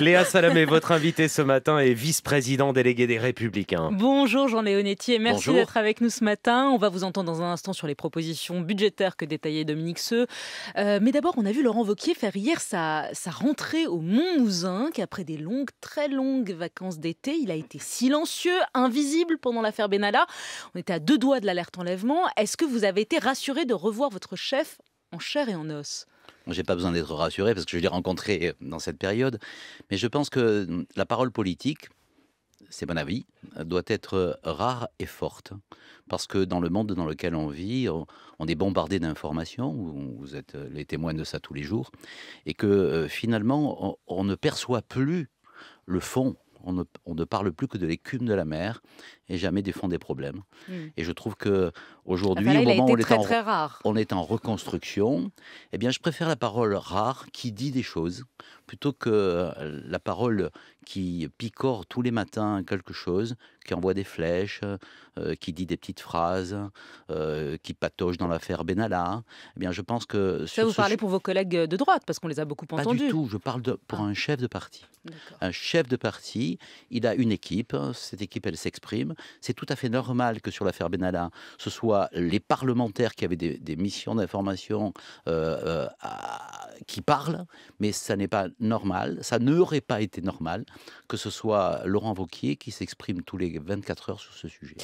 Léa Salamé, votre invité ce matin et vice-président délégué des Républicains. Bonjour Jean Léonetti et merci d'être avec nous ce matin. On va vous entendre dans un instant sur les propositions budgétaires que détaillait Dominique Seux. Euh, mais d'abord, on a vu Laurent Vauquier faire hier sa, sa rentrée au Mont-Mouzin, qu'après des longues, très longues vacances d'été, il a été silencieux, invisible pendant l'affaire Benalla. On était à deux doigts de l'alerte enlèvement. Est-ce que vous avez été rassuré de revoir votre chef en chair et en os j'ai pas besoin d'être rassuré parce que je l'ai rencontré euh, dans cette période, mais je pense que euh, la parole politique, c'est mon avis, euh, doit être rare et forte. Parce que dans le monde dans lequel on vit, on est bombardé d'informations, vous êtes les témoins de ça tous les jours, et que finalement, on, on ne perçoit plus le fond on ne, parle plus que de l'écume de la mer et jamais des fonds des problèmes. Hmm. Et je trouve que ah, aujourd'hui, bah au moment où on, est on est en reconstruction, eh bien, je préfère la parole rare qui dit des choses plutôt que la parole qui picore tous les matins quelque chose, qui envoie des flèches, qui dit des petites phrases, qui patoche dans l'affaire Benalla, eh bien, je pense que... Ça, vous parlez pour vos collègues de droite, parce qu'on les a beaucoup entendus. Pas du tout, je parle pour ah. un chef de parti. Ah, un chef de parti, il a une équipe, cette équipe, elle s'exprime. C'est tout à fait normal que sur l'affaire Benalla, ce soit les parlementaires qui avaient des, missions d'information à qui parle, mais ça n'est pas normal, ça n'aurait pas été normal que ce soit Laurent Vauquier qui s'exprime tous les 24 heures sur ce sujet.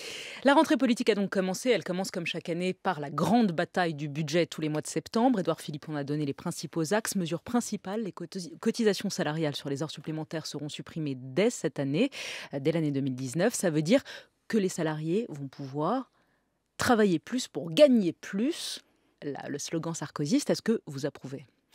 La rentrée politique a donc commencé, elle commence comme chaque année par la grande bataille du budget tous les mois de septembre. Édouard Philippe on a donné les principaux axes, mesures principales, les cotisations salariales sur les heures supplémentaires seront supprimées dès cette année, euh, dès l'année 2019, ça veut dire que les salariés vont pouvoir travailler plus pour gagner plus, le slogan sarkozyste, est-ce que vous approuvez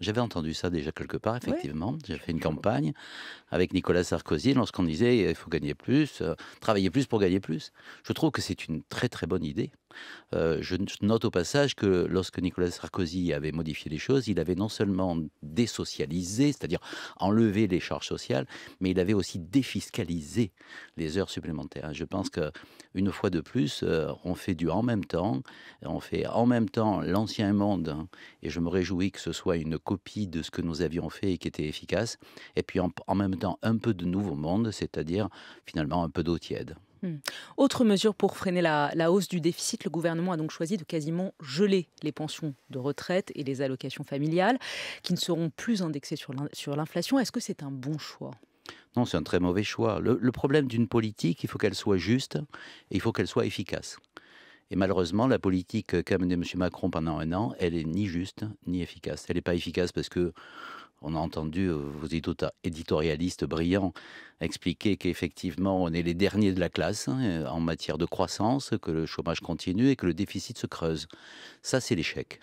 J'avais entendu ça déjà quelque part, effectivement. J'avais J'ai fait une campagne avec Nicolas Sarkozy lorsqu'on disait euh, il faut gagner plus, euh, travailler plus pour gagner plus. Je trouve que c'est une très très bonne idée. Euh, je note au passage que lorsque Nicolas Sarkozy avait modifié les choses, il avait non seulement désocialisé, c'est-à-dire enlevé les charges sociales, mais il avait aussi défiscalisé les heures supplémentaires. Je pense que une fois de plus, on fait du en même temps, on fait en même temps l'ancien monde, hein, et je me réjouis que ce soit une copie de ce que nous avions fait et qui était efficace, et puis en, même temps un peu de nouveau monde, c'est-à-dire finalement un peu d'eau tiède. Hmm. Autre mesure pour freiner la, hausse du déficit, le gouvernement a donc choisi de quasiment geler les pensions de retraite et les allocations familiales, qui ne seront plus indexées sur l'inflation. Est-ce que c'est un bon choix non, c'est un très mauvais choix. le problème d'une politique, il faut qu'elle soit juste et il faut qu'elle soit efficace. Et malheureusement, la politique euh, qu'a menée M. Macron pendant un an, elle est ni juste ni efficace. Elle n'est pas efficace parce que on a entendu vous euh, vos éditorialistes brillants expliquer qu'effectivement, on est les derniers de la classe hein, euh, en matière de croissance, que le chômage continue et que le déficit se creuse. Ça, c'est l'échec.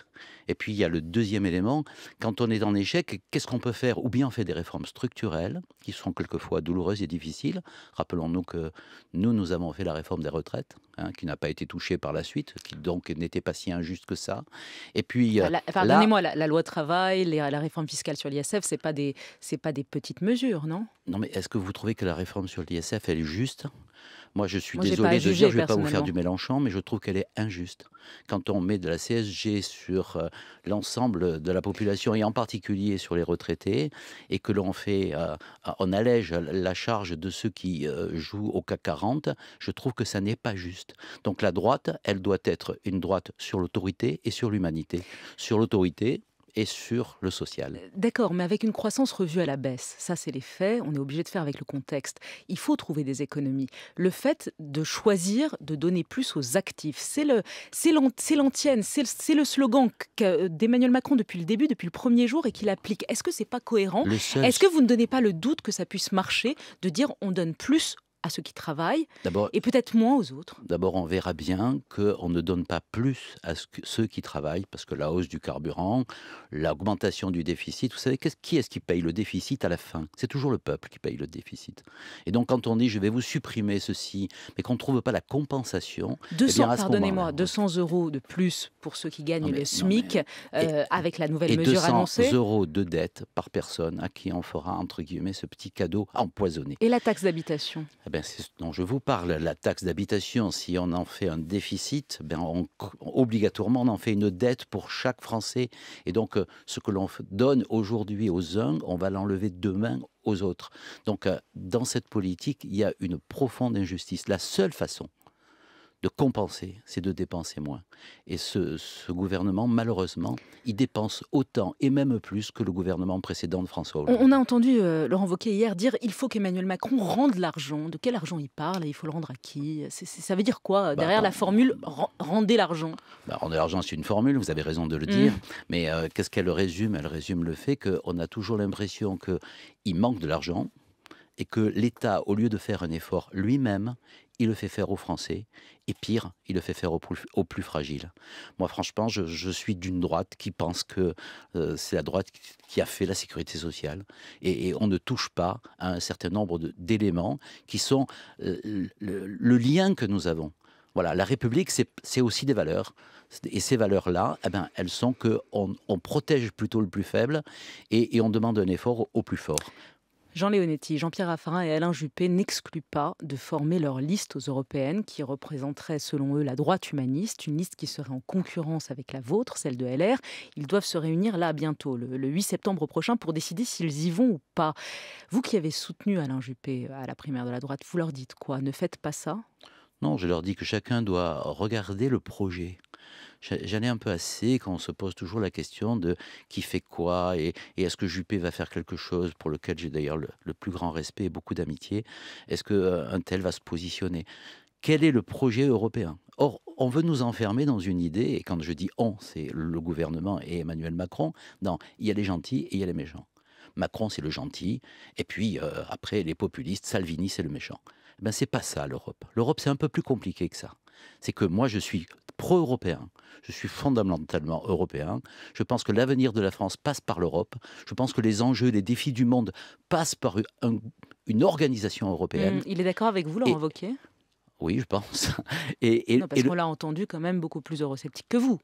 Et puis, il y a le deuxième élément. Quand on est en échec, qu'est-ce qu'on peut faire Ou bien on fait des réformes structurelles, qui sont quelquefois douloureuses et difficiles. Rappelons-nous que nous, nous avons fait la réforme des retraites, hein, qui n'a pas été touchée par la suite, qui donc n'était pas si injuste que ça. Et puis... Pardonnez-moi, euh, la, loi travail, la réforme fiscale sur l'IS l'ISF, ce n'est pas, des, pas des petites mesures, non Non, mais est-ce que vous trouvez que la réforme sur l'ISF, elle est juste moi, je suis désolé de dire, je ne vais pas vous faire du Mélenchon, mais je trouve qu'elle est injuste. Quand on met de la CSG sur euh, l'ensemble de la population, et en particulier sur les retraités, et que l'on fait, euh, on allège la charge de ceux qui euh, jouent au CAC 40, je trouve que ça n'est pas juste. Donc la droite, elle doit être une droite sur l'autorité et sur l'humanité. Sur l'autorité, et sur le social. Euh, d'accord, mais avec une croissance revue à la baisse, ça c'est les faits, on est obligé de faire avec le contexte. Il faut trouver des économies. Le fait de choisir de donner plus aux actifs, c'est le, c'est l'antienne, c'est le, slogan euh, d'Emmanuel Macron depuis le début, depuis le premier jour et qu'il applique. Est-ce que c'est pas cohérent Est-ce que vous ne donnez pas le doute que ça puisse marcher de dire on donne plus à ceux qui travaillent et peut-être moins aux autres D'abord, on verra bien qu'on ne donne pas plus à ceux qui travaillent, parce que la hausse du carburant, l'augmentation du déficit, vous savez, qui est-ce qui paye le déficit à la fin C'est toujours le peuple qui paye le déficit. Et donc, quand on dit je vais vous supprimer ceci, mais qu'on ne trouve pas la compensation. 200, eh pardonnez-moi, 200 euros de plus pour ceux qui gagnent le SMIC euh, avec la nouvelle et mesure 200 euros de dette par personne à qui on fera, entre guillemets, ce petit cadeau empoisonné. Et la taxe d'habitation eh ben, c'est ce je vous parle. La taxe d'habitation, si on en fait un déficit, ben, obligatoirement on en fait une dette pour chaque Français. Et donc euh, ce que l'on donne aujourd'hui aux uns, on va l'enlever demain aux autres. Donc euh, dans cette politique, il y a une profonde injustice. La seule façon de compenser, c'est de dépenser moins. Et ce, gouvernement, malheureusement, il dépense autant et même plus que le gouvernement précédent de François Hollande. On a entendu euh, Laurent Wauquiez hier dire il faut qu'Emmanuel Macron rende l'argent. De quel argent il parle Il faut le rendre à qui Ça veut dire quoi euh, bah, derrière la formule rendez l'argent bah, Rendez l'argent, c'est une formule, vous avez raison de le dire. Mm. Mais euh, qu'est-ce qu'elle résume Elle résume le fait qu'on a toujours l'impression qu'il manque de l'argent et que l'État, au lieu de faire un effort lui-même, il le fait faire aux Français, et pire, il le fait faire aux plus, fragiles. Moi, franchement, je, suis d'une droite qui pense que euh, c'est la droite qui a fait la sécurité sociale, et, on ne touche pas à un certain nombre d'éléments qui sont euh, le, lien que nous avons. Voilà, la République, c'est aussi des valeurs. Et ces valeurs-là, eh ben, elles sont qu'on on protège plutôt le plus faible et, on demande un effort au plus fort. Jean Léonetti, Jean-Pierre Raffarin et Alain Juppé n'excluent pas de former leur liste aux européennes qui représenterait selon eux la droite humaniste, une liste qui serait en concurrence avec la vôtre, celle de LR. Ils doivent se réunir là bientôt, le, 8 septembre prochain, pour décider s'ils y vont ou pas. Vous qui avez soutenu Alain Juppé à la primaire de la droite, vous leur dites quoi Ne faites pas ça Non, je leur dis que chacun doit regarder le projet. J'en ai un peu assez quand on se pose toujours la question de qui fait quoi et, est-ce que Juppé va faire quelque chose pour lequel j'ai d'ailleurs le, plus grand respect et beaucoup d'amitié. Est-ce qu'un euh, tel va se positionner Quel est le projet européen Or, on veut nous enfermer dans une idée, et quand je dis on, c'est le gouvernement et Emmanuel Macron, dans il y a les gentils et il y a les méchants. Macron, c'est le gentil, et puis euh, après, les populistes, Salvini, c'est le méchant. Eh ben, c'est pas ça l'Europe. L'Europe, c'est un peu plus compliqué que ça c'est que moi je suis pro-européen. Je suis fondamentalement européen. Je pense que l'avenir de la France passe par l'Europe. Je pense que les enjeux, les défis du monde passent par une organisation européenne. Mmh, il est d'accord avec vous, Laurent Wauquiez Oui, je pense. Et, parce qu'on l'a entendu quand même beaucoup plus eurosceptique que vous.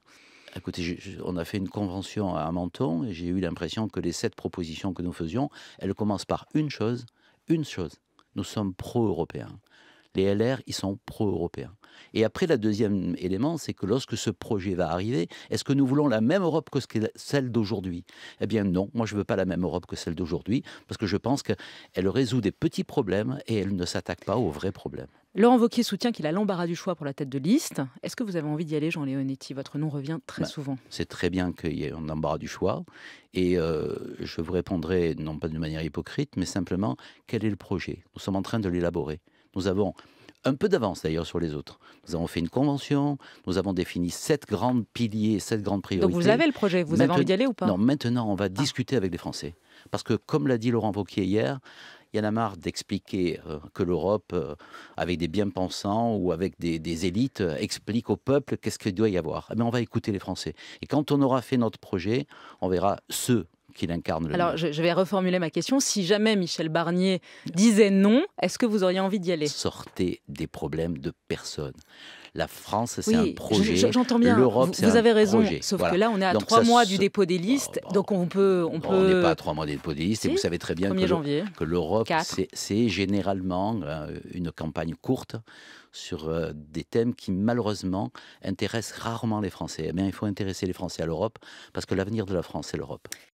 Écoutez, on a fait une convention à Menton et j'ai eu l'impression que les sept propositions que nous faisions, elles commencent par une chose, une chose. Nous sommes pro-européens. Les LR, ils sont pro-européens. Et après, le deuxième élément, c'est que lorsque ce projet va arriver, est-ce que nous voulons la même Europe que celle d'aujourd'hui Eh bien non, moi je ne veux pas la même Europe que celle d'aujourd'hui, parce que je pense qu'elle résout des petits problèmes et elle ne s'attaque pas aux vrais problèmes. Laurent Vauquier soutient qu'il a l'embarras du choix pour la tête de liste. Est-ce que vous avez envie d'y aller, Jean Léonetti Votre nom revient très bah, souvent. C'est très bien qu'il y ait un embarras du choix. Et euh, je vous répondrai, non pas de manière hypocrite, mais simplement, quel est le projet Nous sommes en train de l'élaborer. Nous avons un peu d'avance d'ailleurs sur les autres. Nous avons fait une convention, nous avons défini sept grands piliers, sept grandes priorités. Donc vous avez le projet, vous avez envie d'y aller ou pas Non, maintenant on va ah. discuter avec les Français. Parce que comme l'a dit Laurent Vauquier hier, il y en a marre d'expliquer euh, que l'Europe, euh, avec des bien-pensants ou avec des, élites, euh, explique au peuple qu'est-ce qu'il doit y avoir. Mais eh on va écouter les Français. Et quand on aura fait notre projet, on verra ceux alors, je, vais reformuler ma question. Si jamais Michel Barnier disait non, est-ce que vous auriez envie d'y aller Sortez des problèmes de personne. La France, c'est un projet. J'entends bien. L'Europe, vous, vous avez raison. Sauf que là, on est à trois mois du dépôt des listes, oh, donc on peut, on peut. n'est pas à trois mois du dépôt des listes, et vous savez très bien que l'Europe, c'est généralement euh, une campagne courte sur euh, des thèmes qui malheureusement intéressent rarement les Français. Eh bien, il faut intéresser les Français à l'Europe parce que l'avenir de la France, c'est l'Europe.